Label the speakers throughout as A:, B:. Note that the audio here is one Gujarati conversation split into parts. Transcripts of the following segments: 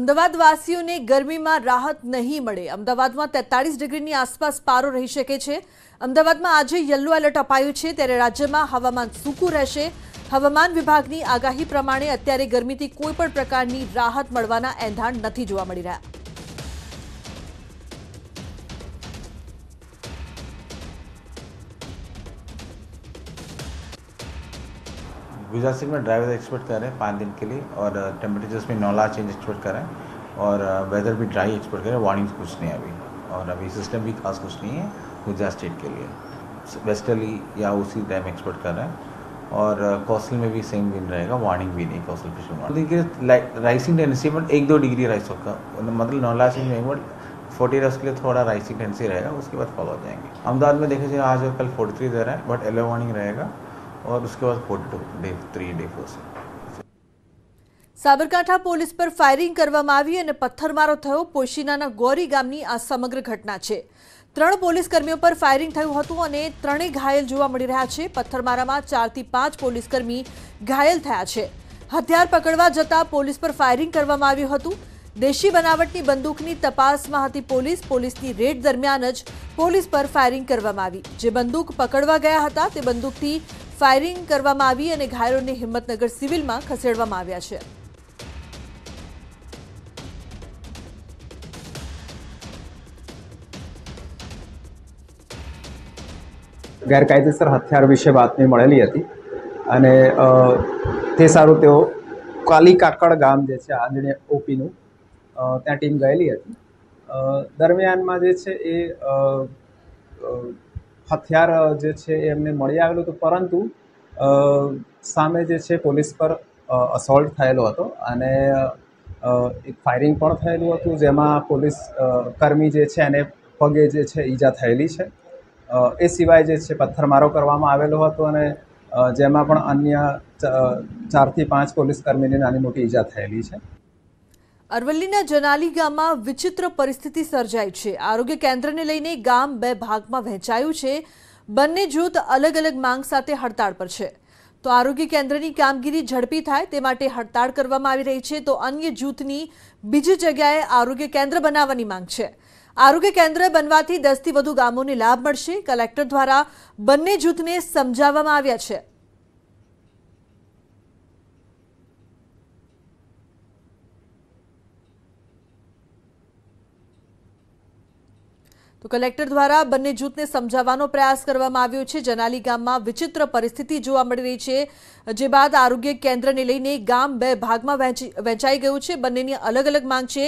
A: અમદાવાદવાસીઓને ગરમીમાં રાહત નહીં મળે અમદાવાદમાં તેતાળીસ ડિગ્રીની આસપાસ પારો રહી શકે છે અમદાવાદમાં આજે યલો એલર્ટ અપાયું છે ત્યારે રાજ્યમાં હવામાન સૂકું રહેશે હવામાન વિભાગની આગાહી પ્રમાણે અત્યારે ગરમીથી કોઈ પણ પ્રકારની રાહત મળવાના એંધાણ નથી જોવા મળી રહ્યા गुजरात सिंह में ड्राइवर एक्सपेक्ट कर रहे हैं पाँच दिन के लिए और टेम्परेचर्स में नौला चेंज एक्सपेक्ट कर रहे हैं और वेदर भी ड्राई एक्सपेक्ट कर रहे हैं कुछ नहीं अभी और अभी सिस्टम भी खास कुछ नहीं है गुजरात स्टेट के लिए वेस्टर्ली या उसी टाइम एक्सपेक्ट कर रहे हैं और कौशल में भी सेम दिन रहेगा वार्निंग भी नहीं कौशल फिशर लाइक राइसिंग टेंडेंसी बट एक दो डिग्री राइस होगा मतलब नौला चेंज नहीं बट फोर्टी डेज के लिए थोड़ा राइसिंग टेंडेंसी रहेगा उसके बाद फॉलो हो जाएंगे अहमदाबाद में देखा जाए आज और कल फोर्टी थ्री दे रहे हैं बट येलो वार्निंग रहेगा और उसके बाद four day three day four Sabarkantha police પર ફાયરિંગ કરવામાં આવી અને પથ્થરમારો થયો પોશીનાના ગોરી ગામની આ સમગ્ર ઘટના છે ત્રણ પોલીસ કર્મીઓ પર ફાયરિંગ થયું હતું અને ત્રણેય ઘાયલ જોવા મળી રહ્યા છે પથ્થરમારામાં ચારથી પાંચ પોલીસ કર્મી ઘાયલ થયા છે હથિયાર પકડવા જતા પોલીસ પર ફાયરિંગ કરવામાં આવ્યું હતું દેશી બનાવટની બંદૂકની તપાસમાં હતી પોલીસ પોલીસની રેડ દરમિયાન જ પોલીસ પર ફાયરિંગ કરવામાં આવી જે બંદૂક પકડવા ગયા હતા તે બંદૂકથી ફાયરિંગ કરવામાં આવી અને ઘાયલોને હિંમતનગર સિવિલમાં ખસેડવામાં આવ્યા છે ગેરકાયદેસર હથિયાર વિશે બાતમી મળેલી હતી અને તે સારું તેઓ કાલી કાકડ ગામ જે છે આંધણે ઓપીનું ત્યાં ટીમ ગયેલી હતી દરમિયાનમાં જે છે એ હથિયાર જે છે એ એમને મળી આવેલું હતું પરંતુ સામે જે છે પોલીસ પર અસોલ્ટ થયેલો હતો અને એક ફાયરિંગ પણ થયેલું હતું જેમાં પોલીસ કર્મી જે છે એને પગે જે છે ઈજા થયેલી છે એ સિવાય જે છે પથ્થરમારો કરવામાં આવેલો હતો અને જેમાં પણ અન્ય ચારથી પાંચ પોલીસ કર્મીને નાની મોટી ઈજા થયેલી છે અરવલ્લીના જનાલી ગામમાં વિચિત્ર પરિસ્થિતિ સર્જાઈ છે આરોગ્ય કેન્દ્રને લઈને ગામ બે ભાગમાં વહેંચાયું છે બંને જૂથ અલગ અલગ માંગ સાથે હડતાળ પર છે તો આરોગ્ય કેન્દ્રની કામગીરી ઝડપી થાય તે માટે હડતાળ કરવામાં આવી રહી છે તો અન્ય જૂથની બીજી જગ્યાએ આરોગ્ય કેન્દ્ર બનાવવાની માંગ છે આરોગ્ય કેન્દ્ર બનવાથી દસથી વધુ ગામોને લાભ મળશે કલેક્ટર દ્વારા બંને જૂથને સમજાવવામાં આવ્યા છે કલેક્ટર દ્વારા બનને જૂથને સમજાવવાનો પ્રયાસ કરવામાં આવ્યો છે જનાલી ગામમાં વિચિત્ર પરિસ્થિતિ જોવા મળી રહી છે જે બાદ આરોગ્ય કેન્દ્રને લઈને ગામ બે ભાગમાં વહેંચાઈ ગયું છે બનનેની અલગ અલગ માંગ છે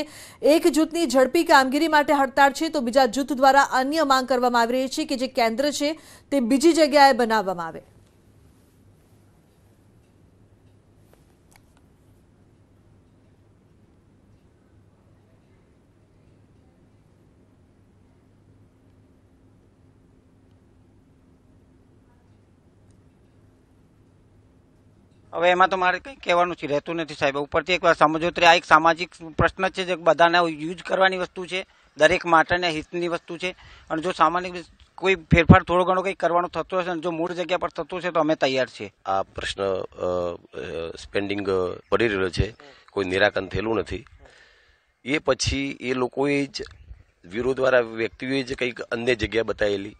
A: એક જૂથની ઝડપી કામગીરી માટે હડтар છે તો બીજા જૂથ દ્વારા અન્ય માંગ કરવામાં આવી રહી છે કે જે કેન્દ્ર છે તે બીજી જગ્યાએ બનાવવામાં આવે હવે એમાં તો મારે કંઈ કહેવાનું છે રહેતું નથી સાહેબ ઉપરથી એકવાર સમજોતરી આ એક સામાજિક પ્રશ્ન છે જે બધાને યુઝ કરવાની વસ્તુ છે દરેક માટેના હિતની વસ્તુ છે અને જો સામાન્ય કોઈ ફેરફાર થોડો ઘણો કંઈક કરવાનો થતો હશે જો મૂળ જગ્યા પર થતું છે તો અમે તૈયાર છીએ આ પ્રશ્ન સ્પેન્ડિંગ પડી રહ્યો છે કોઈ નિરાકરણ થયેલું નથી એ પછી એ લોકોએ જ વિરોધવાળા વ્યક્તિઓએ જ કંઈક અન્ય જગ્યા બતાવેલી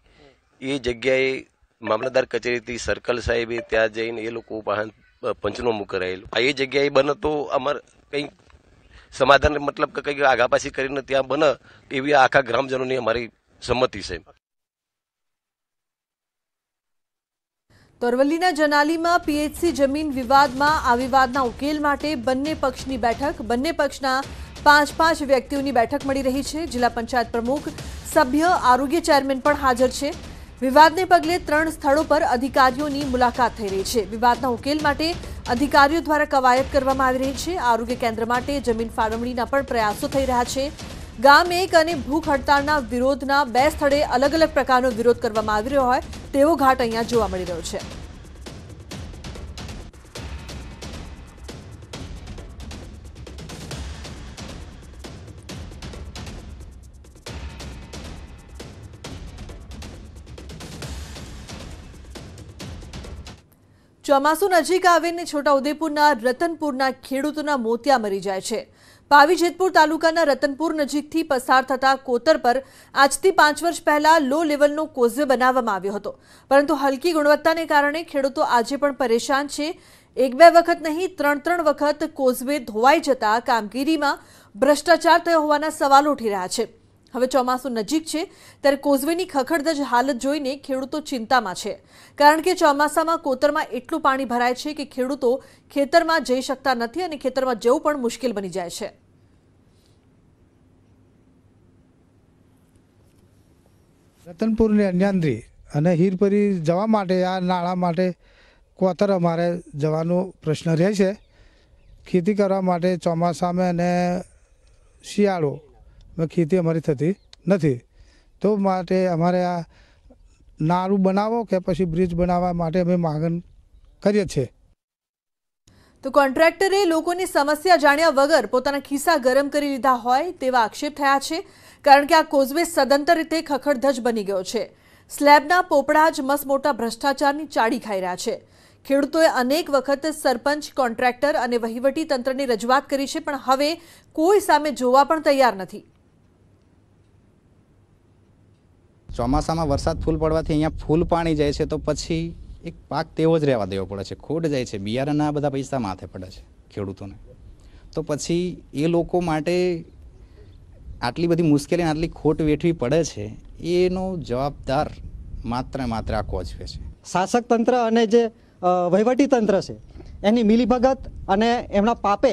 A: એ જગ્યાએ મામલતદાર કચેરીથી સર્કલ સાહેબે ત્યાં જઈને એ લોકો પાસે પંચનામું કરાયેલું આ એ જગ્યાએ બને તો અમારે કંઈ સમાધાન મતલબ કે કંઈક આઘાપાસી કરીને ત્યાં બને એવી આખા ગ્રામજનોની અમારી સંમતિ છે તોરવલ્લીના જનાલીમાં પીએચસી જમીન વિવાદમાં આ વિવાદના ઉકેલ માટે બંને પક્ષની બેઠક બંને પક્ષના પાંચ પાંચ વ્યક્તિઓની બેઠક મળી રહી છે જિલ્લા પંચાયત પ્રમુખ સભ્ય આરોગ્ય ચેરમેન પણ હાજર છે વિવાદને પગલે ત્રણ સ્થળો પર અધિકારીઓની મુલાકાત થઈ રહી છે વિવાદના ઉકેલ માટે અધિકારીઓ દ્વારા કવાયત કરવામાં આવી રહી છે આરોગ્ય કેન્દ્ર માટે જમીન ફાળવણીના પણ પ્રયાસો થઈ રહ્યા છે ગામ એક અને ભૂખ હડતાળના વિરોધના બે સ્થળે અલગ અલગ પ્રકારનો વિરોધ કરવામાં આવી રહ્યો હોય તેવો ઘાટ અહીંયા જોવા મળી રહ્યો છે जामासु નજીક આવેલ ને છોટા ઉદેપુર ના રતનપુર ના ખેડુતો ના મોતીયા મરી જાય છે પાવી જેતપુર તાલુકા ના રતનપુર નજીક થી પસાર થતા કોતર પર આજ થી 5 વર્ષ પહેલા લો લેવલ નો કોઝ બનાવવામાં આવ્યો હતો પરંતુ હલકી ગુણવત્તા ને કારણે ખેડુતો આજે પણ પરેશાન છે એક બે વખત નહીં 3 3 વખત કોઝવે ધોવાય જતા કામગીરી માં ભ્રષ્ટાચાર થવાના સવાલ ઉઠી રહ્યા છે હવે ચોમાસું નજીક છે ત્યારે કોઝવેની ખખડદજ હાલત જોઈને ખેડૂતો ચિંતામાં છે કારણ કે ચોમાસામાં કોતરમાં એટલું પાણી ભરાય છે કે ખેડૂતો ખેતરમાં જઈ શકતા નથી અને ખેતરમાં જવું પણ મુશ્કેલ બની જાય છે રતનપુરની અન્યાંદ્રી અને હીરપરી જવા માટે આ નાળા માટે કોતર અમારે જવાનો પ્રશ્ન રહે છે ખેતી કરવા માટે ચોમાસામાં અને શિયાળો ખેતી અમારી થતી નથી તો માટે અમારે આ નારું બનાવો કે પછી બ્રિજ બનાવવા માટે અમે માગણ કરીએ છીએ તો કોન્ટ્રાક્ટરે લોકોની સમસ્યા જાણ્યા વગર પોતાના ખિસ્સા ગરમ કરી લીધા હોય તેવા આક્ષેપ થયા છે કારણ કે આ કોઝવે સદંતર રીતે ખખડધજ બની ગયો છે સ્લેબના પોપડા જ મોટા ભ્રષ્ટાચારની ચાડી ખાઈ રહ્યા છે ખેડૂતોએ અનેક વખત સરપંચ કોન્ટ્રાક્ટર અને વહીવટી તંત્રની રજૂઆત કરી છે પણ હવે કોઈ સામે જોવા પણ તૈયાર નથી ચોમાસામાં વરસાદ ફૂલ પડવાથી અહીંયા ફૂલ પાણી જાય છે તો પછી એક પાક તેવો જ રહેવા દેવો પડે છે ખોટ જાય છે બિયારણના બધા પૈસા માથે પડે છે ખેડૂતોને તો પછી એ લોકો માટે આટલી બધી મુશ્કેલી આટલી ખોટ વેઠવી પડે છે એનો જવાબદાર માત્ર માત્ર આ કોચવે છે શાસક તંત્ર અને જે વહીવટી તંત્ર છે એની મિલીભગત અને એમના પાપે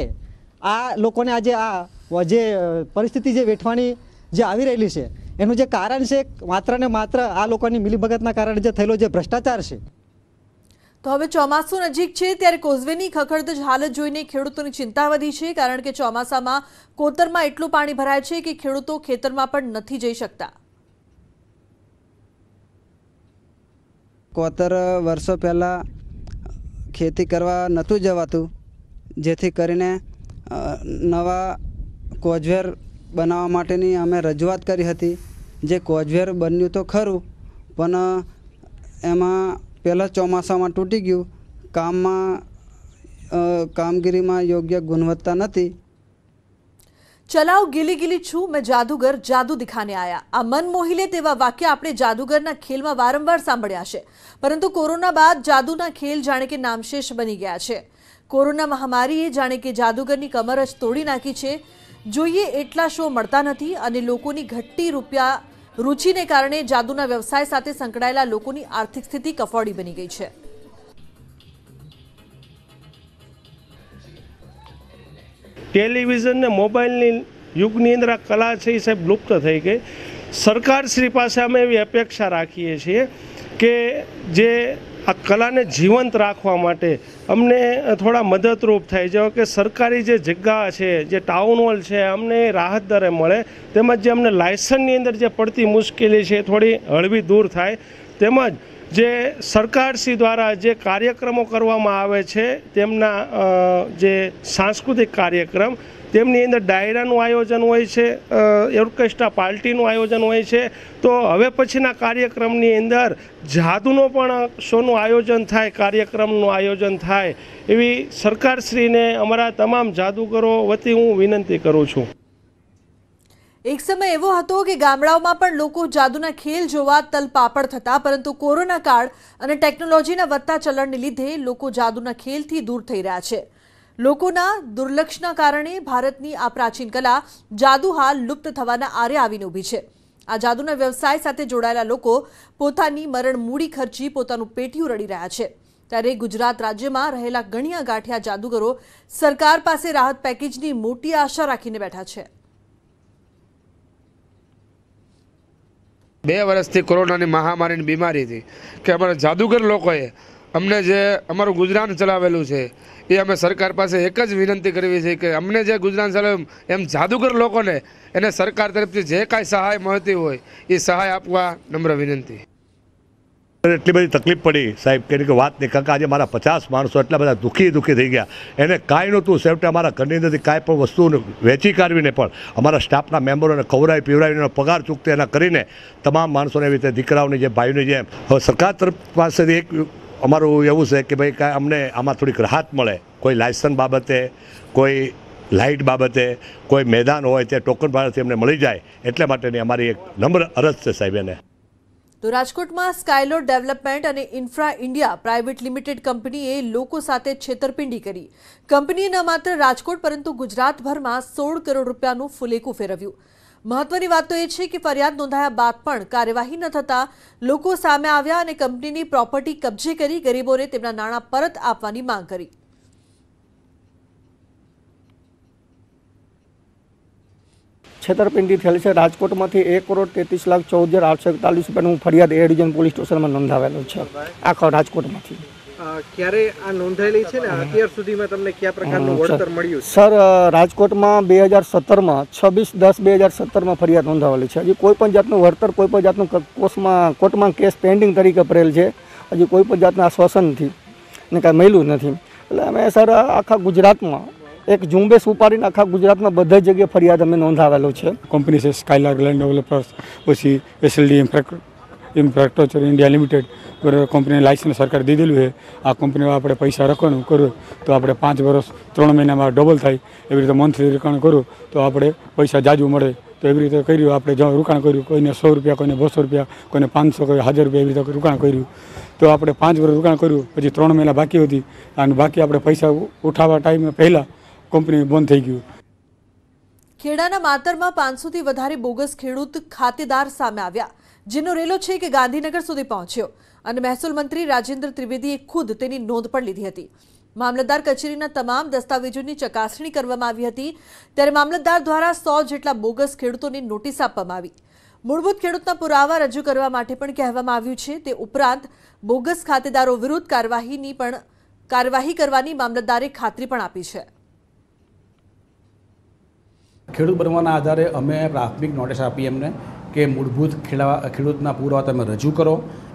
A: આ લોકોને આજે આ જે પરિસ્થિતિ જે વેઠવાની જે આવી રહેલી છે એનું જે કારણ છે માત્ર ને માત્ર આ લોકોની મિલીભગતના કારણે જે થયેલો જે ભ્રષ્ટાચાર છે તો હવે ચોમાસું નજીક છે ત્યારે કોઝવેની ખખડધજ હાલત જોઈને ખેડૂતોની ચિંતા વધી છે કારણ કે ચોમાસામાં કોતરમાં એટલું પાણી ભરાય છે કે ખેડૂતો ખેતરમાં પણ નથી જઈ શકતા કોતર વર્ષો પહેલાં ખેતી કરવા નહોતું જવાતું જેથી કરીને નવા કોઝવેર બનાવવા માટેની અમે રજૂઆત કરી હતી જે કોઝવેર બન્યું તો ખરું પણ એમાં પહેલાં ચોમાસામાં તૂટી ગયું કામમાં કામગીરીમાં યોગ્ય ગુણવત્તા નથી ચલાવ ગીલી ગીલી છું મેં જાદુગર જાદુ દિખાને આયા આ મન મોહી લે તેવા વાક્ય આપણે જાદુગરના ખેલમાં વારંવાર સાંભળ્યા છે પરંતુ કોરોના બાદ જાદુના ખેલ જાણે કે નામશેષ બની ગયા છે કોરોના મહામારીએ જાણે કે જાદુગરની કમર જ તોડી નાખી છે જોઈએ એટલા શો મળતા નથી અને લોકોની ઘટતી રૂપિયા રૂચિને કારણે જાદુના વ્યવસાય સાથે સંકળાયેલા લોકોની આર્થિક સ્થિતિ કફોડી બની ગઈ છે ટેલિવિઝન ને મોબાઈલની યુગની અંદર આ કલા છે એ સાહેબ લુપ્ત થઈ ગઈ સરકારશ્રી પાસે અમે એવી અપેક્ષા રાખીએ છીએ કે જે આ કલાને જીવંત રાખવા માટે અમને થોડા મદદરૂપ થાય જેવા કે સરકારી જે જગ્યા છે જે ટાઉન હોલ છે અમને રાહત દરે મળે તેમજ જે અમને લાયસન્સની અંદર જે પડતી મુશ્કેલી છે થોડી હળવી દૂર થાય તેમજ જે સરકારશ્રી દ્વારા જે કાર્યક્રમો કરવામાં આવે છે તેમના જે સાંસ્કૃતિક કાર્યક્રમ તેમની અંદર ડાયરાનું આયોજન હોય છે ઓર્કેસ્ટ્રા પાર્ટીનું આયોજન હોય છે તો હવે પછીના કાર્યક્રમની અંદર જાદુનો પણ શોનું આયોજન થાય કાર્યક્રમનું આયોજન થાય એવી સરકારશ્રીને અમારા તમામ જાદુગરો વતી હું વિનંતી કરું છું એક સમય એવો હતો કે ગામડાઓમાં પણ લોકો જાદુના ખેલ જોવા તલપાપડ થતા પરંતુ કોરોના કાળ અને ટેકનોલોજીના વધતા ચલણને લીધે લોકો જાદુના ખેલથી દૂર થઈ રહ્યા છે લોકોના દુર્લક્ષના કારણે ભારતની આ પ્રાચીન કલા જાદુ હાલ લુપ્ત થવાના આરે આવીને ઉભી છે આ જાદુના વ્યવસાય સાથે જોડાયેલા લોકો પોતાની મરણ મૂડી ખર્ચી પોતાનું પેટીયું રડી રહ્યા છે ત્યારે ગુજરાત રાજ્યમાં રહેલા ગણિયા ગાંઠિયા જાદુગરો સરકાર પાસે રાહત પેકેજની મોટી આશા રાખીને બેઠા છે બે વર્ષથી કોરોનાની મહામારીની બીમારી હતી કે અમારા જાદુગર લોકોએ અમને જે અમારું ગુજરાન ચલાવેલું છે એ અમે સરકાર પાસે એક જ વિનંતી કરવી છે કે અમને જે ગુજરાન ચલાવ્યું એમ જાદુગર લોકોને એને સરકાર તરફથી જે કાંઈ સહાય મળતી હોય એ સહાય આપવા નમ્ર વિનંતી એટલી બધી તકલીફ પડી સાહેબ કે વાત નહીં કારણ કે આજે મારા પચાસ માણસો એટલા બધા દુઃખી દુઃખી થઈ ગયા એને કાંઈ નહોતું સેવટે અમારા ઘરની અંદરથી કાંઈ પણ વસ્તુ વેચી કાઢવીને પણ અમારા સ્ટાફના મેમ્બરોને ખવડાવી પીવડાવીને પગાર ચૂકતે એના કરીને તમામ માણસોને એવી રીતે દીકરાઓની જે ભાઈઓની જેમ હવે સરકાર તરફ પાસેથી એક અમારું એવું છે કે ભાઈ કાંઈ અમને આમાં થોડીક રાહત મળે કોઈ લાયસન્સ બાબતે કોઈ લાઇટ બાબતે કોઈ મેદાન હોય તે ટોકન ભાડાથી અમને મળી જાય એટલા માટેની અમારી એક નમ્ર અરજ છે સાહેબ એને તો રાજકોટમાં સ્કાયલોર ડેવલપમેન્ટ અને ઇન્ફ્રા ઇન્ડિયા પ્રાઇવેટ લિમિટેડ કંપનીએ લોકો સાથે છેતરપિંડી કરી કંપનીએ ન માત્ર રાજકોટ પરંતુ ગુજરાતભરમાં સોળ કરોડ રૂપિયાનું ફુલેકું ફેરવ્યું મહત્વની વાત તો એ છે કે ફરિયાદ નોંધાયા બાદ પણ કાર્યવાહી ન થતાં લોકો સામે આવ્યા અને કંપનીની પ્રોપર્ટી કબજે કરી ગરીબોને તેમના નાણાં પરત આપવાની માંગ કરી છેતરપિંડી થયેલ છે રાજકોટમાંથી એક કરોડ તેત્રીસ લાખ ચૌદ હજાર આઠસો એકતાલીસ રૂપિયાનું ફરિયાદ એ ડિવિઝન પોલીસ સ્ટેશનમાં નોંધાવેલું છે આખા રાજકોટમાંથી ક્યારે આ નોંધાયેલી છે ને અત્યાર સુધીમાં તમને કયા પ્રકારનું વળતર મળ્યું સર રાજકોટમાં બે હજાર સત્તરમાં છવ્વીસ દસ બે હજાર સત્તરમાં ફરિયાદ નોંધાવેલી છે હજી કોઈ પણ જાતનું વળતર કોઈ પણ જાતનું કોર્ટમાં કોર્ટમાં કેસ પેન્ડિંગ તરીકે ભરેલ છે હજી કોઈ પણ જાતનું આશ્વાસન નથી ને કાંઈ મળ્યું નથી એટલે અમે સર આખા ગુજરાતમાં એક ઝુંબેશ ઉપાડીને આખા ગુજરાતમાં બધા જગ્યાએ ફરિયાદ અમે નોંધાવેલો છે કંપની છે સ્કાયલાર્ક લેન્ડ ડેવલપર્સ પછી SLD infrastructure India limited company licence સરકાર દીધેલું છે આ કંપનીમાં આપણે પૈસા રકમ કરું તો આપણે પાંચ વર્ષ ત્રણ મહિનામાં ડબલ થાય એવી રીતે મંથલી રોકાણ કરું તો આપણે પૈસા જાજુ મળે તો એવી રીતે કર્યું આપણે જ્યાં રોકાણ કર્યું કોઈને સો રૂપિયા કોઈને બસો રૂપિયા કોઈને પાંચસો કોઈ હજાર રૂપિયા એવી રીતે રોકાણ કર્યું તો આપણે પાંચ વર્ષ રોકાણ કર્યું પછી ત્રણ મહિના બાકી હતી અને બાકી આપણે પૈસા ઉઠાવવા ટાઈમે પહેલાં કંપની બંધ થઈ ગયું ખેડાના માતરમાં પાંચસોથી વધારે બોગસ ખેડૂત ખાતેદાર સામે આવ્યા જેનો રેલો છે કે ગાંધીનગર સુધી પહોંચ્યો અને મહેસૂલ મંત્રી રાજેન્દ્ર ત્રિવેદીએ ખુદ તેની નોંધ પણ લીધી હતી મામલતદાર કચેરીના તમામ દસ્તાવેજોની ચકાસણી કરવામાં આવી હતી ત્યારે મામલતદાર દ્વારા સો જેટલા બોગસ ખેડૂતોને નોટિસ આપવામાં આવી મૂળભૂત ખેડૂતના પુરાવા રજૂ કરવા માટે પણ કહેવામાં આવ્યું છે તે ઉપરાંત બોગસ ખાતેદારો વિરુદ્ધ કાર્યવાહીની પણ કાર્યવાહી કરવાની મામલતદારે ખાતરી પણ આપી છે ખેડૂત બનવાના આધારે અમે પ્રાથમિક નોટિસ આપી એમને કે મૂળભૂત ખેડા ખેડૂતના પુરાવા તમે રજૂ કરો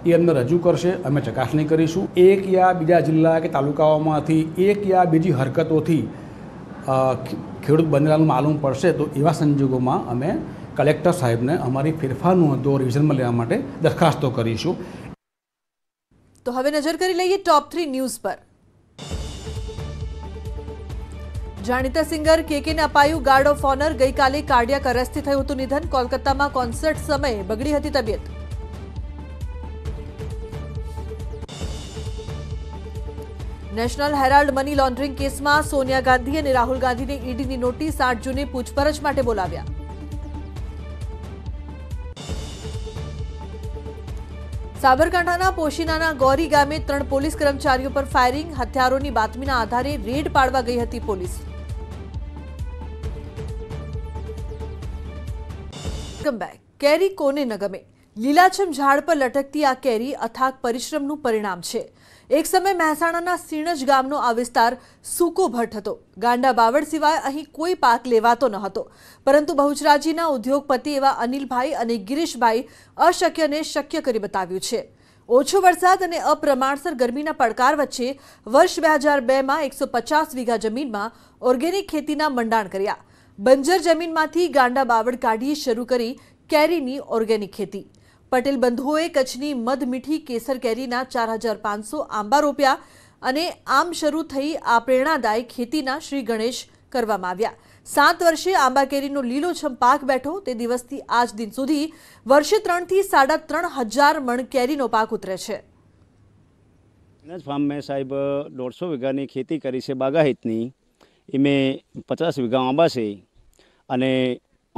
A: એ અમને રજૂ કરશે અમે ચકાસણી કરીશું એક યા બીજા જિલ્લા કે તાલુકાઓમાંથી એક યા બીજી હરકતોથી ખેડૂત બનેલાનું માલુમ પડશે તો એવા સંજોગોમાં અમે કલેક્ટર સાહેબને અમારી ફેરફારનું હતો રિવિઝનમાં લેવા માટે દરખાસ્તો કરીશું તો હવે નજર કરી લઈએ ટોપ થ્રી ન્યૂઝ પર જાણીતા સિંગર કેકેને અપાયું ગાર્ડ ઓફ ઓનર ગઈકાલે કાર્ડિયા કરસ્થી થયું હતું નિધન કોલકાતામાં કોન્સર્ટ સમયે બગડી હતી તબિયત નેશનલ હેરાલ્ડ મની લોન્ડરિંગ કેસમાં સોનિયા ગાંધી અને રાહુલ ગાંધીને ઈડીની નોટિસ આઠ જૂને પૂછપરછ માટે બોલાવ્યા સાબરકાંઠાના પોશીનાના ગોરી ગામે ત્રણ પોલીસ કર્મચારીઓ પર ફાયરિંગ હથિયારોની બાતમીના આધારે રેડ પાડવા ગઈ હતી પોલીસ કમ બેક કેરી કોને ન ગમે લીલાછમ ઝાડ પર લટકતી આ કેરી અથાગ પરિશ્રમનું પરિણામ છે એક સમય મહેસાણાના સીણજ ગામનો આ વિસ્તાર સૂકો ભટ્ટ હતો ગાંડા બાવળ સિવાય અહીં કોઈ પાક લેવાતો ન હતો પરંતુ બહુચરાજીના ઉદ્યોગપતિ એવા અનિલભાઈ અને ગિરીશભાઈ અશક્યને શક્ય કરી બતાવ્યું છે ઓછો વરસાદ અને અપ્રમાણસર ગરમીના પડકાર વચ્ચે વર્ષ બે હજાર બેમાં એકસો પચાસ વીઘા જમીનમાં ઓર્ગેનિક ખેતીના મંડાણ કર્યા બંજર જમીનમાંથી ગાંડા બાવળ કાઢી શરૂ કરી કેરીની ઓર્ગેનિક ખેતી પટેલ બંધુઓએ કચ્છની મધ મીઠી કેસર કેરીના ચાર હજાર પાંચસો આંબા રોપ્યા અને આમ શરૂ થઈ આ પ્રેરણાદાયી ખેતીના શ્રી ગણેશ કરવામાં આવ્યા સાત વર્ષે આંબા કેરીનો લીલોછમ પાક બેઠો તે દિવસથી આજ દિન સુધી વર્ષે ત્રણથી સાડા ત્રણ હજાર મણ કેરીનો પાક ઉતરે છે ફાર્મ મેં સાહેબ દોઢસો વીઘાની ખેતી કરી છે બાગાહિતની એ મેં પચાસ વીઘા આંબા છે અને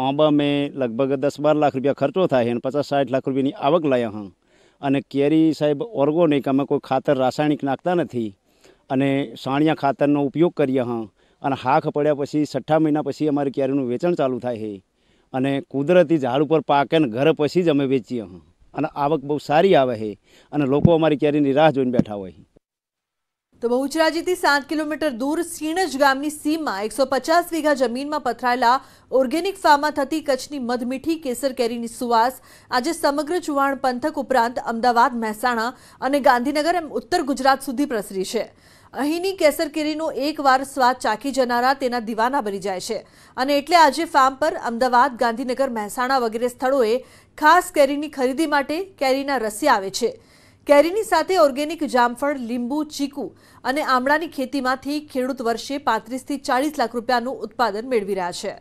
A: આંબા મેં લગભગ દસ બાર લાખ રૂપિયા ખર્ચો થાય અને પચાસ સાઠ લાખ રૂપિયાની આવક લાયા હા અને કેરી સાહેબ ઓર્ગોનિક અમે કોઈ ખાતર રાસાયણિક નાખતા નથી અને સાણિયા ખાતરનો ઉપયોગ કરીએ હા અને હાખ પડ્યા પછી છઠ્ઠા મહિના પછી અમારે કેરીનું વેચાણ ચાલુ થાય છે અને કુદરતી ઝાડ ઉપર પાકે ને ઘર પછી જ અમે વેચીએ અને આવક બહુ સારી આવે છે અને લોકો અમારી કેરીની રાહ જોઈને બેઠા હોય તો બહુચરાજીથી સાત કિલોમીટર દૂર સીણજ ગામની સીમમાં એકસો પચાસ વીઘા જમીનમાં પથરાયેલા ઓર્ગેનિક ફાર્મમાં થતી કચ્છની મધમીઠી કેસર કેરીની સુવાસ આજે સમગ્ર ચુવાણ પંથક ઉપરાંત અમદાવાદ મહેસાણા અને ગાંધીનગર એમ ઉત્તર ગુજરાત સુધી પ્રસરી છે અહીંની કેસર કેરીનો એકવાર સ્વાદ ચાખી જનારા તેના દીવાના બની જાય છે અને એટલે આજે ફાર્મ પર અમદાવાદ ગાંધીનગર મહેસાણા વગેરે સ્થળોએ ખાસ કેરીની ખરીદી માટે કેરીના રસી આવે છે કેરીની સાથે ઓર્ગેનિક જામફળ લીંબુ ચીકુ અને આમળાની ખેતીમાંથી ખેડૂત વર્ષે પાંત્રીસથી ચાળીસ લાખ રૂપિયાનું ઉત્પાદન મેળવી રહ્યા છે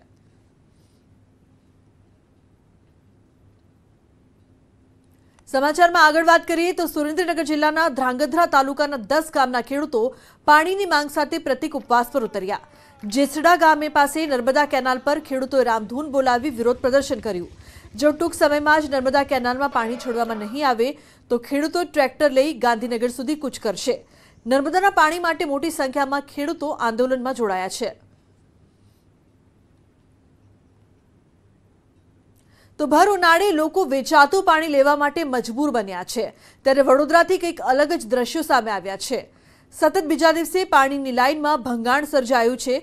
A: સમાચારમાં આગળ વાત કરીએ તો સુરેન્દ્રનગર જિલ્લાના ધ્રાંગધ્રા તાલુકાના દસ ગામના ખેડૂતો પાણીની માંગ સાથે પ્રતિક ઉપવાસ પર ઉતર્યા જેસડા ગામે પાસે નર્મદા કેનાલ પર ખેડૂતોએ રામધૂન બોલાવી વિરોધ પ્રદર્શન કર્યું જો ટૂંક સમયમાં જ નર્મદા કેનાલમાં પાણી છોડવામાં નહીં આવે તો ખેડૂતો ટ્રેક્ટર લઈ ગાંધીનગર સુધી કૂચ કરશે નર્મદાના પાણી માટે મોટી સંખ્યામાં ખેડૂતો આંદોલનમાં જોડાયા છે તો ભર ઉનાળે લોકો વેચાતું પાણી લેવા માટે મજબૂર બન્યા છે ત્યારે વડોદરાથી કંઈક અલગ જ દ્રશ્યો સામે આવ્યા છે સતત બીજા દિવસે પાણીની લાઇનમાં ભંગાણ સર્જાયું છે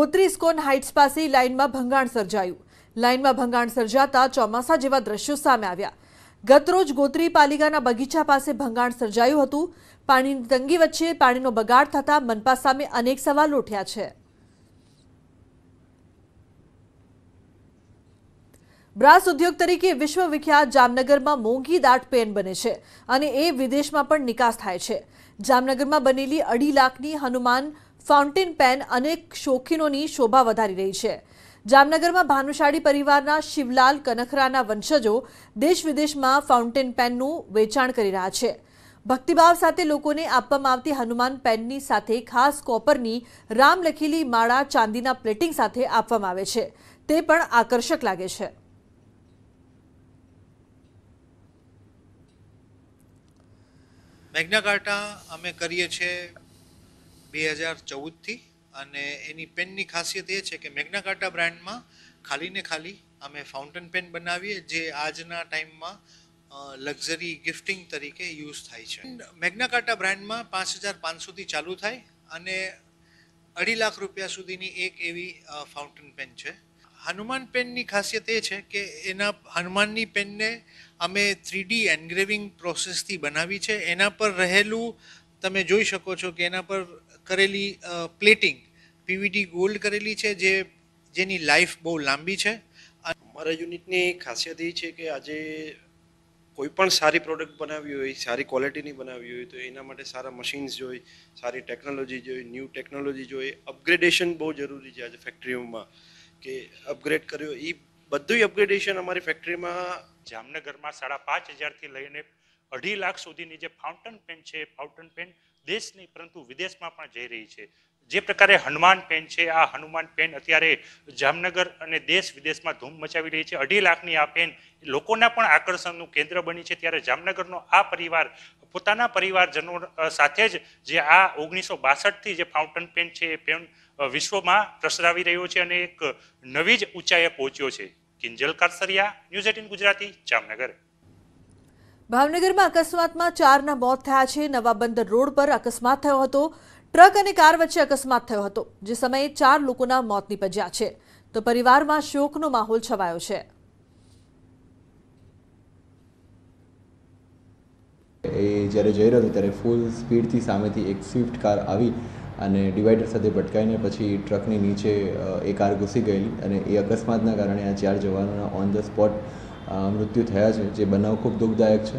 A: ગોત્રી સ્કોન હાઇટ્સ પાસે લાઇનમાં ભંગાણ સર્જાયું લાઇનમાં ભંગાણ સર્જાતા ચોમાસા જેવા દ્રશ્યો સામે આવ્યા ગતરોજ ગોત્રી પાલિકાના બગીચા પાસે ભંગાણ સર્જાયું હતું પાણીની તંગી વચ્ચે પાણીનો બગાડ થતાં મનપા સામે અનેક સવાલ ઉઠ્યા છે બ્રાસ ઉદ્યોગ તરીકે વિશ્વવિખ્યાત જામનગરમાં મોંઘી દાટ પેન બને છે અને એ વિદેશમાં પણ નિકાસ થાય છે જામનગરમાં બનેલી અઢી લાખની હનુમાન ફાઉન્ટેન પેન અનેક શોખીનોની શોભા વધારી રહી છે જામનગરમાં ભાનુશાળી પરિવારના શિવલાલ કનખરાના વંશજો દેશ વિદેશમાં ફાઉન્ટેન પેનનું વેચાણ કરી રહ્યા છે ભક્તિભાવ સાથે લોકોને આપવામાં આવતી હનુમાન પેનની સાથે ખાસ કોપરની રામ લખેલી માળા ચાંદીના પ્લેટિંગ સાથે આપવામાં આવે છે તે પણ આકર્ષક લાગે છે મેગ્ના અમે કરીએ છીએ બે હજાર ચૌદથી અને એની પેનની ખાસિયત એ છે કે મેગ્નાકાર્ટા બ્રાન્ડમાં ખાલી ને ખાલી અમે ફાઉન્ટેન પેન બનાવીએ જે આજના ટાઈમમાં લક્ઝરી ગિફ્ટિંગ તરીકે યુઝ થાય છે મેગ્ના કાર્ટા બ્રાન્ડમાં પાંચ હજાર પાંચસોથી ચાલુ થાય અને અઢી લાખ રૂપિયા સુધીની એક એવી ફાઉન્ટેન પેન છે હનુમાન પેનની ખાસિયત એ છે કે એના હનુમાનની પેનને અમે થ્રીડી એન્ગ્રેવિંગ પ્રોસેસથી બનાવી છે એના પર રહેલું તમે જોઈ શકો છો કે એના પર કરેલી પ્લેટિંગ પીવીડી ગોલ્ડ કરેલી છે જે જેની લાઈફ બહુ લાંબી છે અમારા યુનિટની ખાસિયત એ છે કે આજે કોઈ પણ સારી પ્રોડક્ટ બનાવી હોય સારી ક્વોલિટીની બનાવી હોય તો એના માટે સારા મશીન્સ જોઈએ સારી ટેકનોલોજી જોઈ ન્યૂ ટેકનોલોજી જોઈએ અપગ્રેડેશન બહુ જરૂરી છે આજે ફેક્ટરીઓમાં કે અપગ્રેડ કર્યો એ બધું અપગ્રેડેશન અમારી ફેક્ટરીમાં જામનગરમાં સાડા પાંચ હજારથી લઈને અઢી લાખ સુધીની જે ફાઉન્ટન પેન છે ફાઉન્ટન પેન દેશની પરંતુ વિદેશમાં પણ જઈ રહી છે જે પ્રકારે હનુમાન પેન છે આ હનુમાન પેન અત્યારે જામનગર અને દેશ વિદેશમાં ધૂમ મચાવી રહી છે અઢી લાખની આ પેન લોકોના પણ આકર્ષણનું કેન્દ્ર બની છે ત્યારે જામનગરનો આ પરિવાર પોતાના પરિવારજનો સાથે જ જે આ ઓગણીસો બાસઠથી જે ફાઉન્ટન પેન છે એ પેન વિશ્વમાં પ્રસરાવી રહ્યો છે અને એક નવી જ ઊંચાઈએ પહોંચ્યો છે કિંજલ કારસરિયા ન્યૂઝ એટીન ગુજરાતી જામનગર ભાવનગરમાં અકસ્માતમાં ચારના મોત થયા છે નવા બંદર રોડ પર અકસ્માત થયો હતો ટ્રક અને કાર વચ્ચે અકસ્માત થયો હતો જે સમયે ચાર લોકોના મોત નીપજ્યા છે તો પરિવારમાં શોકનો માહોલ છવાયો છે એ જ્યારે જઈ રહ્યો હતો ત્યારે ફૂલ સ્પીડથી સામેથી એક સ્વિફ્ટ કાર આવી અને ડિવાઈડર સાથે ભટકાઈને પછી ટ્રકની નીચે એ કાર ઘૂસી ગયેલી અને એ અકસ્માતના કારણે આ ચાર જવાનોના ઓન ધ સ્પોટ મૃત્યુ થયા છે જે બનાવ ખૂબ દુઃખદાયક છે